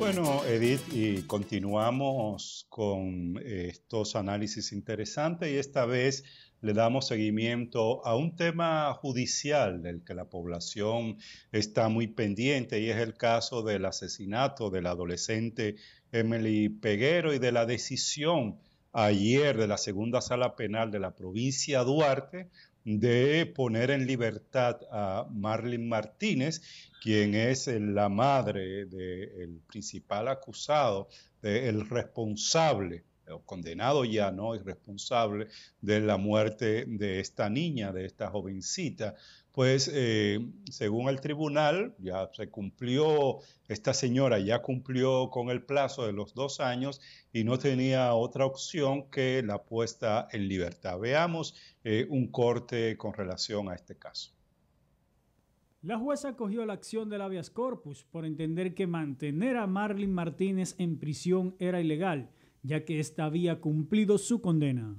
Bueno, Edith, y continuamos con eh, estos análisis interesantes y esta vez le damos seguimiento a un tema judicial del que la población está muy pendiente y es el caso del asesinato del adolescente Emily Peguero y de la decisión ayer de la segunda sala penal de la provincia Duarte de poner en libertad a Marlene Martínez, quien es la madre del principal acusado, del responsable condenado ya, ¿no? Y responsable de la muerte de esta niña, de esta jovencita. Pues eh, según el tribunal, ya se cumplió, esta señora ya cumplió con el plazo de los dos años y no tenía otra opción que la puesta en libertad. Veamos eh, un corte con relación a este caso. La jueza cogió la acción del habeas corpus por entender que mantener a Marlin Martínez en prisión era ilegal ya que ésta había cumplido su condena.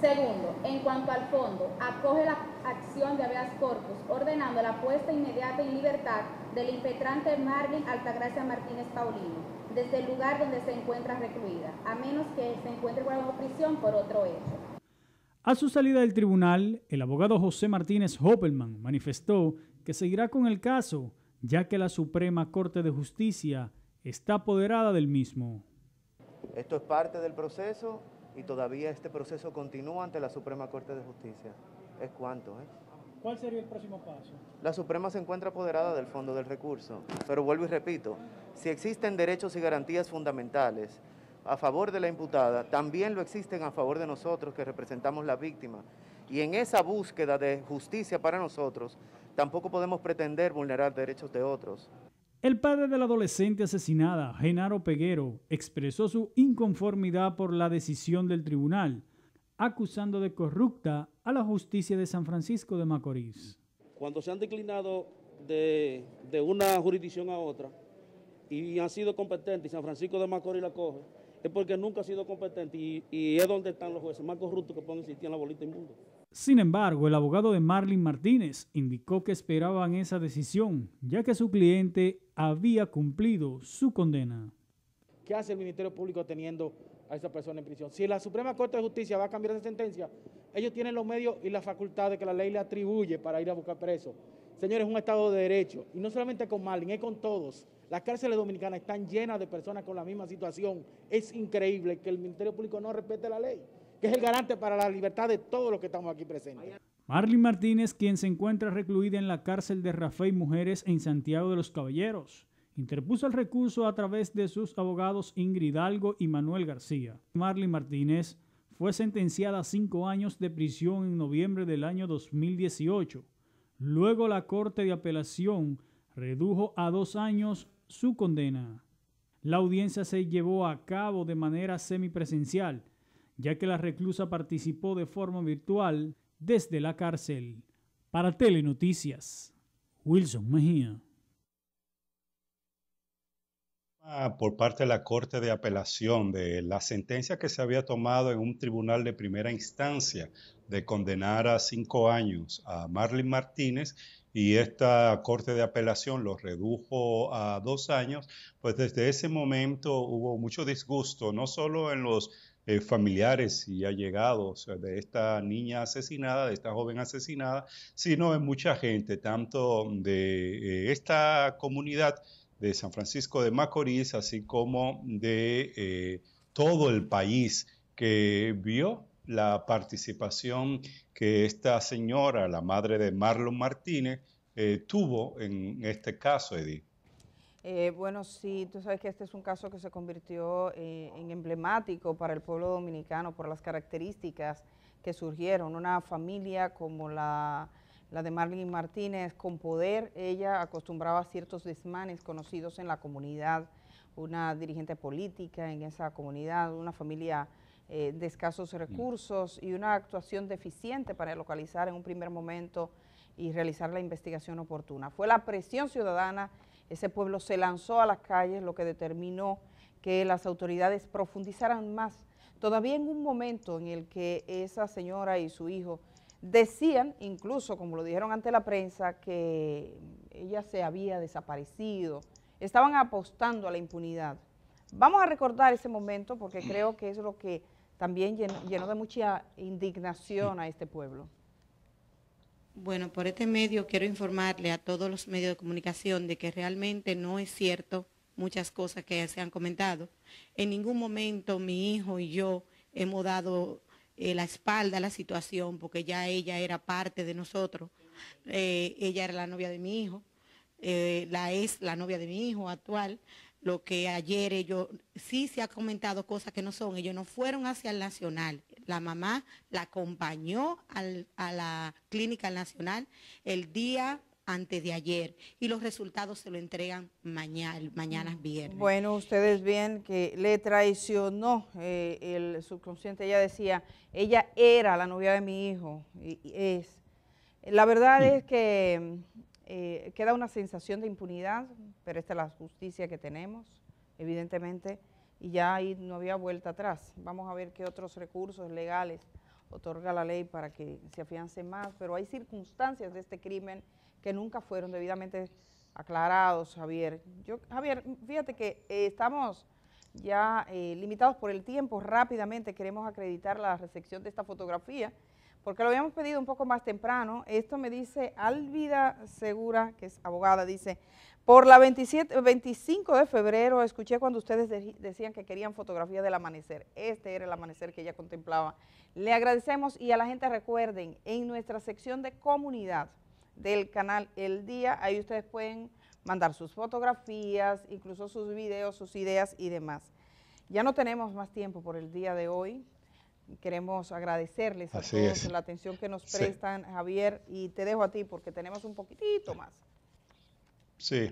Segundo, en cuanto al fondo, acoge la acción de habeas corpus, ordenando la puesta inmediata en libertad del impetrante Marvin Altagracia Martínez Paulino, desde el lugar donde se encuentra recluida, a menos que se encuentre bajo prisión por otro hecho. A su salida del tribunal, el abogado José Martínez Hoppelman manifestó que seguirá con el caso, ya que la Suprema Corte de Justicia está apoderada del mismo. Esto es parte del proceso y todavía este proceso continúa ante la Suprema Corte de Justicia. Es cuánto, ¿eh? ¿Cuál sería el próximo paso? La Suprema se encuentra apoderada del fondo del recurso, pero vuelvo y repito, si existen derechos y garantías fundamentales a favor de la imputada, también lo existen a favor de nosotros que representamos la víctima. Y en esa búsqueda de justicia para nosotros, tampoco podemos pretender vulnerar derechos de otros. El padre de la adolescente asesinada, Genaro Peguero, expresó su inconformidad por la decisión del tribunal, acusando de corrupta a la justicia de San Francisco de Macorís. Cuando se han declinado de, una jurisdicción a otra y han sido competentes, y San Francisco de Macorís la coge, es porque nunca ha sido competente y, es donde están los jueces más corruptos que pueden existir en la bolita Sin embargo, el abogado de Marlin Martínez indicó que esperaban esa decisión, ya que su cliente había cumplido su condena. ¿Qué hace el Ministerio Público teniendo a esa persona en prisión? Si la Suprema Corte de Justicia va a cambiar esa sentencia, ellos tienen los medios y las facultades que la ley le atribuye para ir a buscar presos. Señores, un Estado de Derecho, y no solamente con Marlin, es con todos. Las cárceles dominicanas están llenas de personas con la misma situación. Es increíble que el Ministerio Público no respete la ley, que es el garante para la libertad de todos los que estamos aquí presentes. Marlin Martínez, quien se encuentra recluida en la cárcel de Rafael Mujeres en Santiago de los Caballeros, interpuso el recurso a través de sus abogados Ingrid Hidalgo y Manuel García. Marlin Martínez fue sentenciada a cinco años de prisión en noviembre del año 2018 Luego la Corte de Apelación redujo a dos años su condena. La audiencia se llevó a cabo de manera semipresencial, ya que la reclusa participó de forma virtual desde la cárcel. Para Telenoticias, Wilson Mejía. Ah, por parte de la Corte de Apelación de la sentencia que se había tomado en un tribunal de primera instancia de condenar a cinco años a Marlene Martínez y esta Corte de Apelación lo redujo a dos años, pues desde ese momento hubo mucho disgusto, no solo en los eh, familiares y allegados de esta niña asesinada, de esta joven asesinada, sino en mucha gente, tanto de eh, esta comunidad de San Francisco de Macorís, así como de eh, todo el país que vio la participación que esta señora, la madre de Marlon Martínez, eh, tuvo en este caso, Edith. Eh, bueno, sí, tú sabes que este es un caso que se convirtió eh, en emblemático para el pueblo dominicano por las características que surgieron. Una familia como la, de Marlon Martínez, con poder, ella acostumbraba a ciertos desmanes conocidos en la comunidad, una dirigente política en esa comunidad, una familia eh, de escasos mm. recursos y una actuación deficiente para localizar en un primer momento y realizar la investigación oportuna. Fue la presión ciudadana, ese pueblo se lanzó a las calles, lo que determinó que las autoridades profundizaran más, todavía en un momento en el que esa señora y su hijo decían, incluso como lo dijeron ante la prensa, que ella se había desaparecido, estaban apostando a la impunidad. Vamos a recordar ese momento porque creo que es lo que también llenó, de mucha indignación a este pueblo. Bueno, por este medio quiero informarle a todos los medios de comunicación de que realmente no es cierto muchas cosas que se han comentado. En ningún momento mi hijo y yo hemos dado eh, la espalda a la situación porque ya ella era parte de nosotros. Eh, ella era la novia de mi hijo, eh, la es la novia de mi hijo actual lo que ayer ellos, sí se ha comentado cosas que no son, ellos no fueron hacia el nacional. La mamá la acompañó al, a la clínica nacional el día antes de ayer y los resultados se lo entregan mañana, mañana viernes. Bueno, ustedes ven que le traicionó eh, el subconsciente, ella decía, ella era la novia de mi hijo, y, es. La verdad es que eh, queda una sensación de impunidad, pero esta es la justicia que tenemos, evidentemente, y ya ahí no había vuelta atrás. Vamos a ver qué otros recursos legales otorga la ley para que se afiance más, pero hay circunstancias de este crimen que nunca fueron debidamente aclarados, Javier. Yo, Javier, fíjate que eh, estamos ya eh, limitados por el tiempo, rápidamente queremos acreditar la recepción de esta fotografía, porque lo habíamos pedido un poco más temprano. Esto me dice Alvida Segura, que es abogada, dice, por la 27, 25 de febrero escuché cuando ustedes decían que querían fotografías del amanecer. Este era el amanecer que ella contemplaba. Le agradecemos y a la gente recuerden, en nuestra sección de comunidad del canal El Día, ahí ustedes pueden mandar sus fotografías, incluso sus videos, sus ideas y demás. Ya no tenemos más tiempo por el día de hoy queremos agradecerles a todos la atención que nos prestan, Javier, y te dejo a ti porque tenemos un poquitito más. Sí,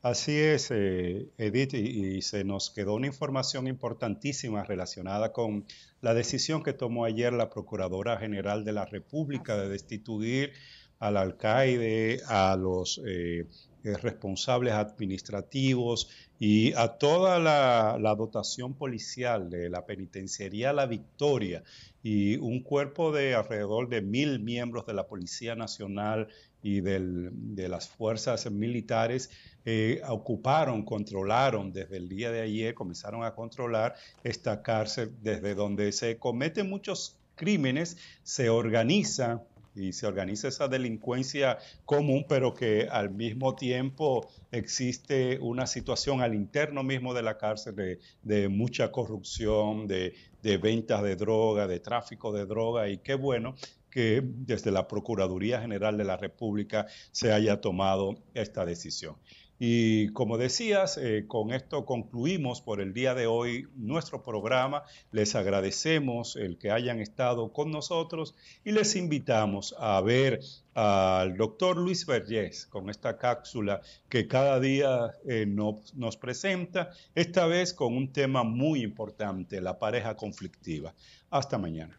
Así es, eh, Edith, y, se nos quedó una información importantísima relacionada con la decisión que tomó ayer la Procuradora General de la República de destituir al alcaide, a los eh, eh, responsables administrativos y a toda la, dotación policial de la penitenciaría La Victoria y un cuerpo de alrededor de mil miembros de la Policía Nacional y de las fuerzas militares eh, ocuparon, controlaron desde el día de ayer, comenzaron a controlar esta cárcel desde donde se cometen muchos crímenes, se organiza y se organiza esa delincuencia común, pero que al mismo tiempo existe una situación al interno mismo de la cárcel de, mucha corrupción, de, de ventas de droga, de tráfico de droga, y qué bueno que desde la Procuraduría General de la República se haya tomado esta decisión. Y como decías, eh, con esto concluimos por el día de hoy nuestro programa. Les agradecemos el que hayan estado con nosotros y les invitamos a ver al doctor Luis Vergés con esta cápsula que cada día eh, nos presenta, esta vez con un tema muy importante, la pareja conflictiva. Hasta mañana.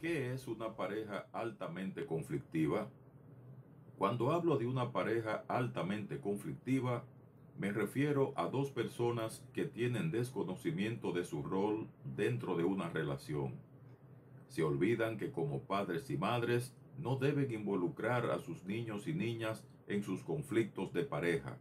¿Qué es una pareja altamente conflictiva? Cuando hablo de una pareja altamente conflictiva, me refiero a dos personas que tienen desconocimiento de su rol dentro de una relación. Se olvidan que como padres y madres no deben involucrar a sus niños y niñas en sus conflictos de pareja.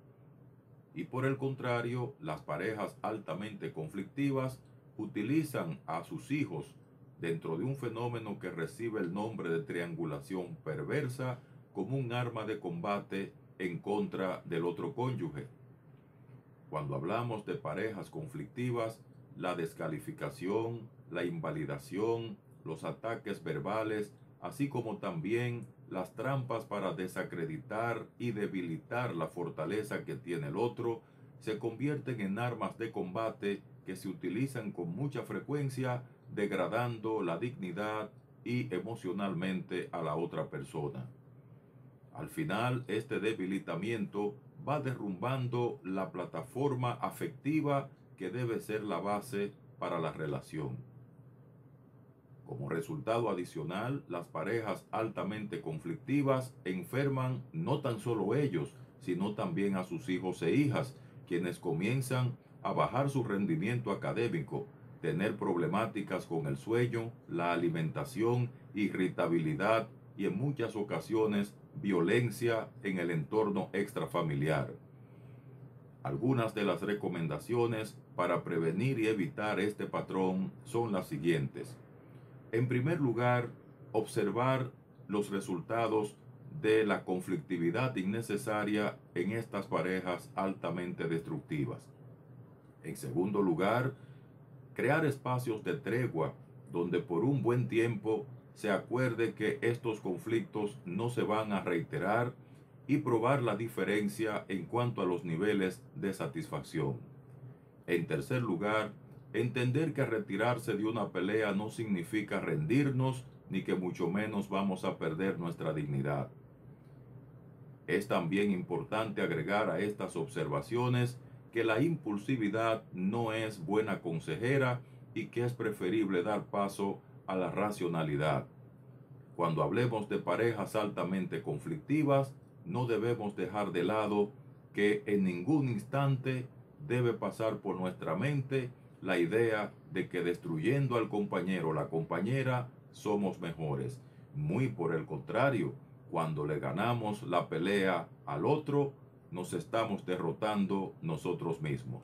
Y por el contrario, las parejas altamente conflictivas utilizan a sus hijos dentro de un fenómeno que recibe el nombre de triangulación perversa como un arma de combate en contra del otro cónyuge. Cuando hablamos de parejas conflictivas, la descalificación, la invalidación, los ataques verbales, así como también las trampas para desacreditar y debilitar la fortaleza que tiene el otro, se convierten en armas de combate que se utilizan con mucha frecuencia, degradando la dignidad y emocionalmente a la otra persona. Al final, este debilitamiento va derrumbando la plataforma afectiva que debe ser la base para la relación. Como resultado adicional, las parejas altamente conflictivas enferman no tan solo ellos, sino también a sus hijos e hijas, quienes comienzan a bajar su rendimiento académico, tener problemáticas con el sueño, la alimentación, irritabilidad y en muchas ocasiones violencia en el entorno extrafamiliar. Algunas de las recomendaciones para prevenir y evitar este patrón son las siguientes. En primer lugar, observar los resultados de la conflictividad innecesaria en estas parejas altamente destructivas. En segundo lugar, crear espacios de tregua donde por un buen tiempo se acuerde que estos conflictos no se van a reiterar y probar la diferencia en cuanto a los niveles de satisfacción. En tercer lugar, entender que retirarse de una pelea no significa rendirnos ni que mucho menos vamos a perder nuestra dignidad. Es también importante agregar a estas observaciones que la impulsividad no es buena consejera y que es preferible dar paso a la racionalidad. Cuando hablemos de parejas altamente conflictivas, no debemos dejar de lado que en ningún instante debe pasar por nuestra mente la idea de que destruyendo al compañero o la compañera somos mejores. Muy por el contrario, cuando le ganamos la pelea al otro, nos estamos derrotando nosotros mismos.